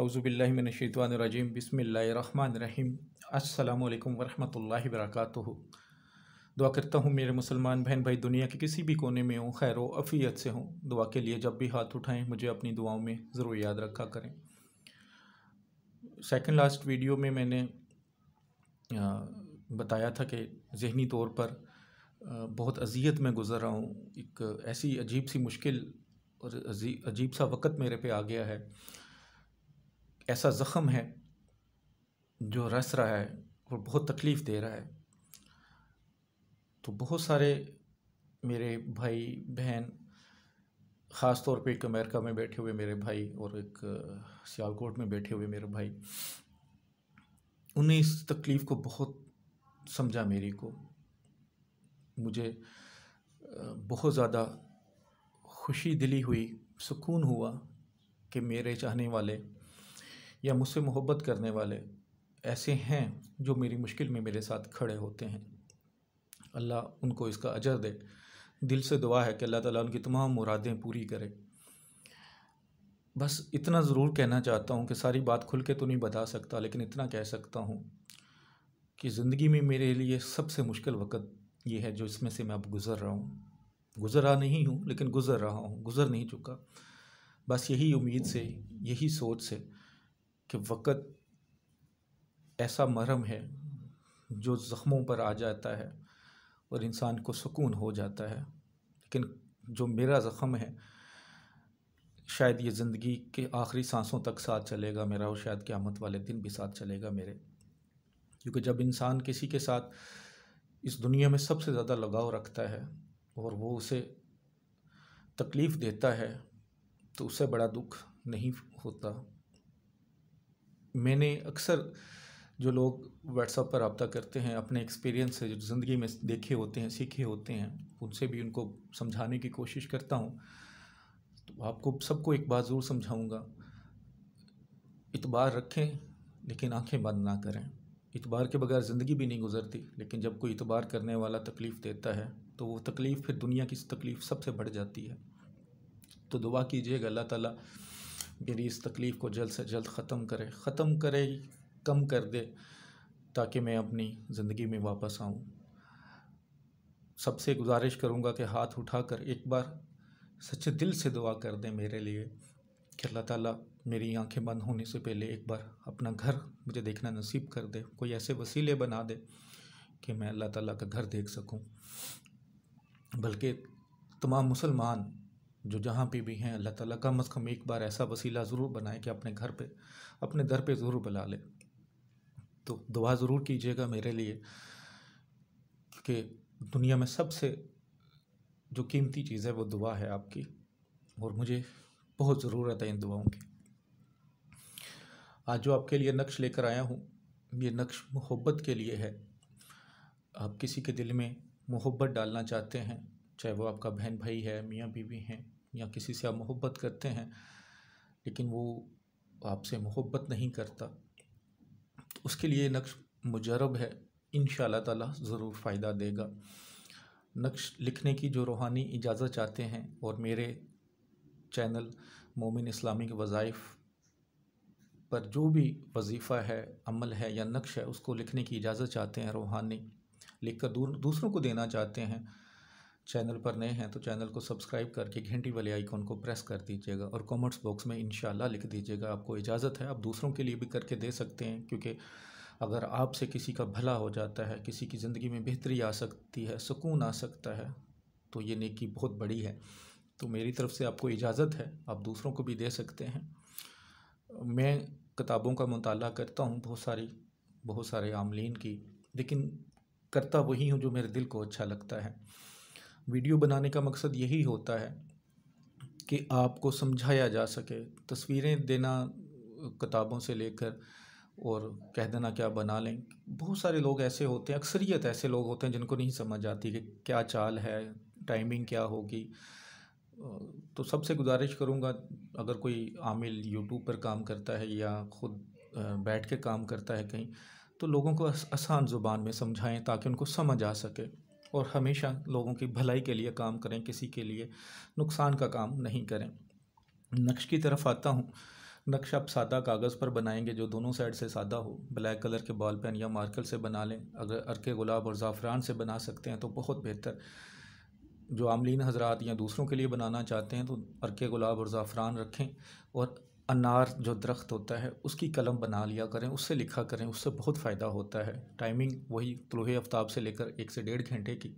अवज़ुबिल्लिमिनशैतवानरजीम बसमीम अल्लाम वरम् वर्क दुआ करता हूँ मेरे मुसलमान बहन भाई दुनिया के किसी भी कोने में हों खैर अफ़ीयत से हों दुआ के लिए जब भी हाथ उठाएं मुझे अपनी दुआओं में ज़रूर याद रखा करें सेकंड लास्ट वीडियो में मैंने बताया था कि जहनी तौर पर बहुत अजियत में गुज़र रहा हूँ एक ऐसी अजीब सी मुश्किल और अजीब सा वक़्त मेरे पे आ गया है ऐसा ज़ख़म है जो रस रहा है और बहुत तकलीफ़ दे रहा है तो बहुत सारे मेरे भाई बहन ख़ास तौर पे एक अमेरिका में बैठे हुए मेरे भाई और एक सियालकोट में बैठे हुए मेरे भाई उन्हें इस तकलीफ़ को बहुत समझा मेरी को मुझे बहुत ज़्यादा खुशी दिली हुई सुकून हुआ कि मेरे चाहने वाले या मुझसे मोहब्बत करने वाले ऐसे हैं जो मेरी मुश्किल में मेरे साथ खड़े होते हैं अल्लाह उनको इसका अजर दे दिल से दुआ है कि अल्लाह ताला उनकी तमाम मुरादें पूरी करे बस इतना ज़रूर कहना चाहता हूँ कि सारी बात खुल के तो नहीं बता सकता लेकिन इतना कह सकता हूँ कि ज़िंदगी में मेरे लिए सबसे मुश्किल वक्त ये है जो इसमें से मैं अब गुज़र रहा हूँ गुज़रा नहीं हूँ लेकिन गुज़र रहा हूँ गुज़र नहीं चुका बस यही उम्मीद से यही सोच से कि वक़्त ऐसा मरहम है जो ज़ख्मों पर आ जाता है और इंसान को सुकून हो जाता है लेकिन जो मेरा ज़ख़म है शायद ये ज़िंदगी के आखिरी सांसों तक साथ चलेगा मेरा और शायद क़्यामत वाले दिन भी साथ चलेगा मेरे क्योंकि जब इंसान किसी के साथ इस दुनिया में सबसे ज़्यादा लगाव रखता है और वो उसे तकलीफ़ देता है तो उससे बड़ा दुख नहीं होता मैंने अक्सर जो लोग व्हाट्सअप पर रबता करते हैं अपने एक्सपीरियंस से जो ज़िंदगी में देखे होते हैं सीखे होते हैं उनसे भी उनको समझाने की कोशिश करता हूँ तो आपको सबको एक बात ज़रूर समझाऊँगा इतबार रखें लेकिन आंखें बंद ना करें इतबार के बगैर ज़िंदगी भी नहीं गुजरती लेकिन जब कोई इतबार करने वाला तकलीफ़ देता है तो वो तकलीफ़ फिर दुनिया की तकलीफ़ सबसे बढ़ जाती है तो दुआ कीजिएगा अल्लाह ताला मेरी इस तकलीफ़ को जल्द से जल्द ख़त्म करे ख़त्म करे कम कर दे ताकि मैं अपनी ज़िंदगी में वापस आऊँ सबसे गुजारिश करूँगा कि हाथ उठाकर एक बार सच्चे दिल से दुआ कर दें मेरे लिए कि अल्लाह ताला मेरी आंखें बंद होने से पहले एक बार अपना घर मुझे देखना नसीब कर दे कोई ऐसे वसीले बना दे कि मैं अल्लाह ताला का घर देख सकूं बल्कि तमाम मुसलमान जो जहाँ पे भी हैं अल्लाह ताला कम अज़ कम एक बार ऐसा वसीला ज़रूर बनाए कि अपने घर पे अपने दर पे ज़रूर बुला ले तो दुआ ज़रूर कीजिएगा मेरे लिए कि दुनिया में सबसे जो कीमती चीज़ है वो दुआ है आपकी और मुझे बहुत ज़रूरत है इन दुआओं की आज जो आपके लिए नक्श लेकर आया हूँ ये नक्श मोहब्बत के लिए है आप किसी के दिल में मोहब्बत डालना चाहते हैं चाहे वो आपका बहन भाई है मियाँ बीवी हैं या किसी से आप मोहब्बत करते हैं लेकिन वो आपसे मोहब्बत नहीं करता तो उसके लिए नक्श मुजरब है इन ताला ज़रूर फ़ायदा देगा नक्श लिखने की जो रूहानी इजाज़त चाहते हैं और मेरे चैनल मोमिन इस्लामी के वज़ाइफ़ पर जो भी वजीफ़ा है अमल है या नक्श है उसको लिखने की इजाज़त चाहते हैं रूहानी लिख कर दूर दूसरों को देना चाहते हैं चैनल पर नए हैं तो चैनल को सब्सक्राइब करके घंटी वाले आइकॉन को प्रेस कर दीजिएगा और कमेंट्स बॉक्स में इनशाला लिख दीजिएगा आपको इजाज़त है आप दूसरों के लिए भी करके दे सकते हैं क्योंकि अगर आपसे किसी का भला हो जाता है किसी की ज़िंदगी में बेहतरी आ सकती है सुकून आ सकता है तो ये नेकी बहुत बड़ी है तो मेरी तरफ से आपको इजाज़त है आप दूसरों को भी दे सकते हैं मैं किताबों का मुताल करता हूँ बहुत सारी बहुत सारे आमलिन की लेकिन करता वही हूँ जो मेरे दिल को अच्छा लगता है वीडियो बनाने का मकसद यही होता है कि आपको समझाया जा सके तस्वीरें देना किताबों से लेकर और कह देना क्या बना लें बहुत सारे लोग ऐसे होते हैं अक्सरियत ऐसे लोग होते हैं जिनको नहीं समझ आती कि क्या चाल है टाइमिंग क्या होगी तो सबसे गुजारिश करूँगा अगर कोई आमिल यूट्यूब पर काम करता है या ख़ुद बैठ के काम करता है कहीं तो लोगों को आसान ज़ुबान में समझाएं ताकि उनको समझ आ सके और हमेशा लोगों की भलाई के लिए काम करें किसी के लिए नुकसान का काम नहीं करें नक्श की तरफ आता हूँ नक्श आप सादा कागज़ पर बनाएंगे जो दोनों साइड से सादा हो ब्लैक कलर के बॉल पेन या मार्कर से बना लें अगर अरके गुलाब और ज़ाफ़रान से बना सकते हैं तो बहुत बेहतर जो आमलिन हजरात या दूसरों के लिए बनाना चाहते हैं तो अरके गुलाब और ज़ाफ़रान रखें और अनार जो दरख्त होता है उसकी कलम बना लिया करें उससे लिखा करें उससे बहुत फ़ायदा होता है टाइमिंग वही तुल्हे आफ्ताब से लेकर एक से डेढ़ घंटे की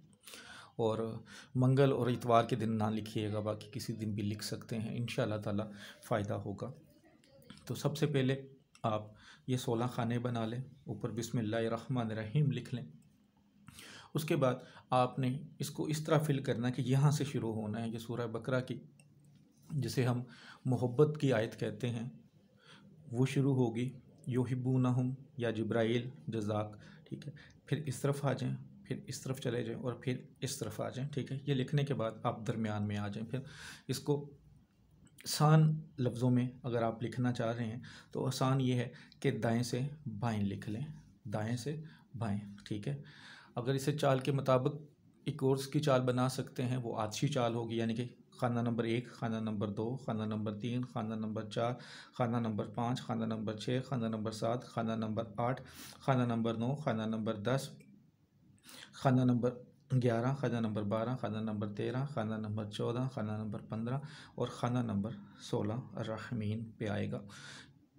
और मंगल और इतवार के दिन ना लिखिएगा बाकी किसी दिन भी लिख सकते हैं इन ताला फ़ायदा होगा तो सबसे पहले आप ये सोलह खाने बना लें ऊपर बिसमिल्लाम रहीम लिख लें उसके बाद आपने इसको इस तरह फिल करना कि यहाँ से शुरू होना है ये सूर्य बकरा की जिसे हम मोहब्बत की आयत कहते हैं वो शुरू होगी योहिबूना हम या जब्राइल जजाक ठीक है फिर इस तरफ आ जाएं फिर इस तरफ चले जाएं और फिर इस तरफ आ जाएं ठीक है ये लिखने के बाद आप दरमियान में आ जाएं फिर इसको आसान लफ्ज़ों में अगर आप लिखना चाह रहे हैं तो आसान ये है कि दाएं से बाएं लिख लें दाएं से बाएं ठीक है अगर इसे चाल के मुताबिक एक कोर्स की चाल बना सकते हैं वो आधी चाल होगी यानी कि खाना नंबर एक खाना नंबर दो खाना नंबर तीन खाना नंबर चार खाना नंबर पाँच खाना नंबर छः खाना नंबर सात खाना नंबर आठ खाना नंबर नौ खाना नंबर दस खाना नंबर ग्यारह खाना नंबर बारह खाना नंबर तेरह खाना नंबर चौदह खाना नंबर पंद्रह और खाना नंबर सोलह रहमीन पे आएगा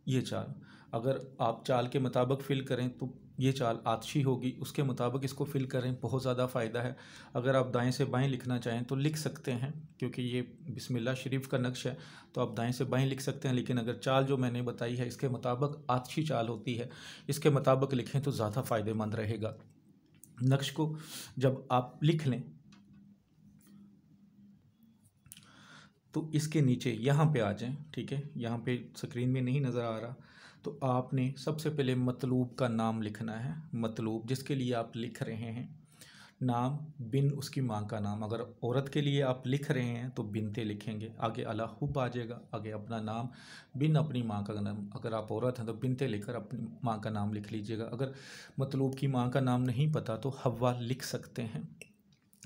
ये चाल अगर आप चाल के मुताबिक फ़िल करें तो ये चाल आतशी होगी उसके मुताबिक इसको फिल करें बहुत ज़्यादा फ़ायदा है अगर आप दाएं से बाएं लिखना चाहें तो लिख सकते हैं क्योंकि ये बिस्मिल्लाह शरीफ का नक्श है तो आप दाएं से बाएं लिख सकते हैं लेकिन अगर चाल जो मैंने बताई है इसके मुताबिक आतशी चाल होती है इसके मुताबिक लिखें तो ज़्यादा फ़ायदेमंद रहेगा नक्श को जब आप लिख लें तो इसके नीचे यहाँ पे आ जाएं ठीक है यहाँ पे स्क्रीन में नहीं नज़र आ रहा तो आपने सबसे पहले मतलूब का नाम लिखना है मतलूब जिसके लिए आप लिख रहे हैं नाम बिन उसकी माँ का नाम अगर औरत के लिए आप लिख रहे हैं तो बिनते लिखेंगे आगे अला अलाहुब आ जाएगा आगे अपना नाम बिन अपनी माँ का नाम अगर आप औरत हैं तो बिनते कर अपनी माँ का नाम लिख लीजिएगा अगर मतलूब की माँ का नाम नहीं पता तो हवा लिख सकते हैं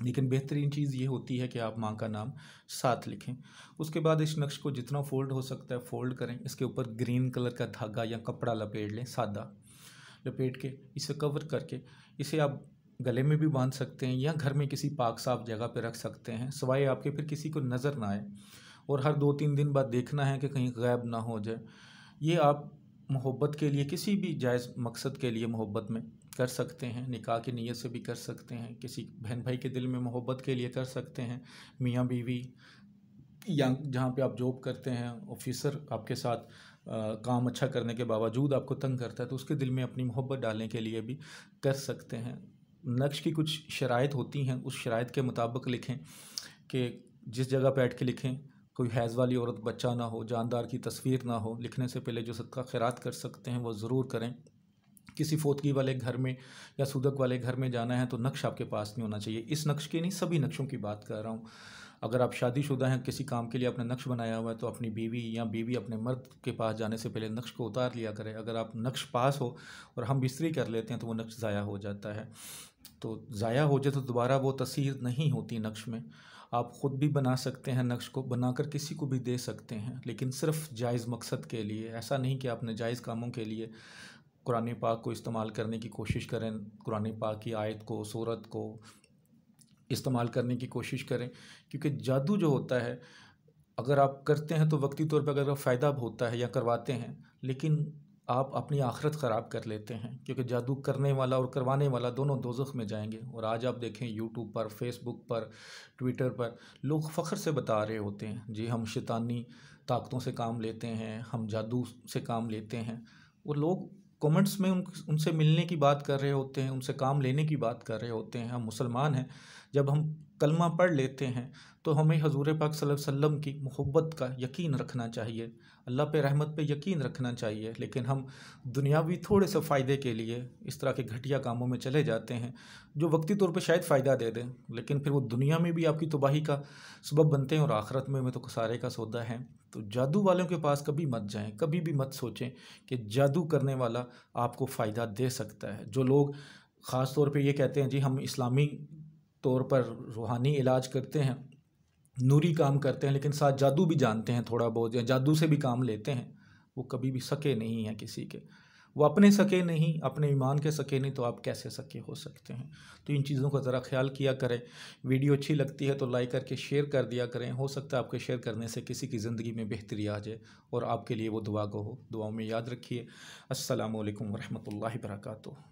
लेकिन बेहतरीन चीज़ ये होती है कि आप माँ का नाम साथ लिखें उसके बाद इस नक्श को जितना फोल्ड हो सकता है फोल्ड करें इसके ऊपर ग्रीन कलर का धागा या कपड़ा लपेट लें सादा लपेट के इसे कवर करके इसे आप गले में भी बांध सकते हैं या घर में किसी पाक साफ जगह पर रख सकते हैं सवाए आपके फिर किसी को नज़र ना आए और हर दो तीन दिन बाद देखना है कि कहीं गायब ना हो जाए ये आप मोहब्बत के लिए किसी भी जायज़ मकसद के लिए मोहब्बत में कर सकते हैं निकाह की नीयत से भी कर सकते हैं किसी बहन भाई के दिल में मोहब्बत के लिए कर सकते हैं मियाँ बीवी या जहाँ पे आप जॉब करते हैं ऑफिसर आपके साथ आ, काम अच्छा करने के बावजूद आपको तंग करता है तो उसके दिल में अपनी मोहब्बत डालने के लिए भी कर सकते हैं नक्श की कुछ शराइत होती हैं उस शराइ के मुताबिक लिखें कि जिस जगह बैठ के लिखें कोई हैज़ वाली औरत बच्चा ना हो जानदार की तस्वीर ना हो लिखने से पहले जो सदका खैरात कर सकते हैं वो ज़रूर करें किसी फोतगी वाले घर में या सूदक वाले घर में जाना है तो नक्श आपके पास नहीं होना चाहिए इस नक्श के नहीं सभी नक्शों की बात कर रहा हूँ अगर आप शादीशुदा हैं किसी काम के लिए आपने नक्श बनाया हुआ है तो अपनी बीवी या बीवी अपने मर्द के पास जाने से पहले नक्श को उतार लिया करें अगर आप नक्श पास हो और हम बिस्तरी कर लेते हैं तो वो नक्श ज़ाया हो जाता है तो ज़ाया हो जाए तो दोबारा वो तस्वीर नहीं होती नक्श में आप ख़ुद भी बना सकते हैं नक्श को बनाकर किसी को भी दे सकते हैं लेकिन सिर्फ जायज़ मकसद के लिए ऐसा नहीं कि आप जायज़ कामों के लिए कुरान पाक को इस्तेमाल करने की कोशिश करें कुरान पाक की आयत को सूरत को इस्तेमाल करने की कोशिश करें क्योंकि जादू जो होता है अगर आप करते हैं तो वक्ती तौर पर अगर फ़ायदा होता है या करवाते हैं लेकिन आप अपनी आखरत ख़राब कर लेते हैं क्योंकि जादू करने वाला और करवाने वाला दोनों दोजख में जाएंगे और आज आप देखें यूट्यूब पर फेसबुक पर ट्विटर पर लोग फ़ख्र से बता रहे होते हैं जी हम शैतानी ताकतों से काम लेते हैं हम जादू से काम लेते हैं और लोग कमेंट्स में उन उनसे मिलने की बात कर रहे होते हैं उनसे काम लेने की बात कर रहे होते हैं हम मुसलमान हैं जब हम कलमा पढ़ लेते हैं तो हमें हजूर पाक वसल्लम की मोहब्बत का यकीन रखना चाहिए अल्लाह पे रहमत पे यकीन रखना चाहिए लेकिन हम दुनियावी थोड़े से फ़ायदे के लिए इस तरह के घटिया कामों में चले जाते हैं जो वक्ती तौर पे शायद फ़ायदा दे दें लेकिन फिर वो दुनिया में भी आपकी तबाही का सबब बनते हैं और आखरत में, में तो खसारे का सौदा है तो जादू वालों के पास कभी मत जाएं कभी भी मत सोचें कि जादू करने वाला आपको फ़ायदा दे सकता है जो लोग ख़ास तौर पर ये कहते हैं जी हम इस्लामी तौर पर रूहानी इलाज करते हैं नूरी काम करते हैं लेकिन साथ जादू भी जानते हैं थोड़ा बहुत या जादू से भी काम लेते हैं वो कभी भी सके नहीं हैं किसी के वो अपने सके नहीं अपने ईमान के सके नहीं तो आप कैसे सके हो सकते हैं तो इन चीज़ों का ज़रा ख्याल किया करें वीडियो अच्छी लगती है तो लाइक करके शेयर कर दिया करें हो सकता है आपके शेयर करने से किसी की ज़िंदगी में बेहतरी आ जाए और आपके लिए वो दुआ को हो दुआओं में याद रखिए असलकम वरहमल वर्का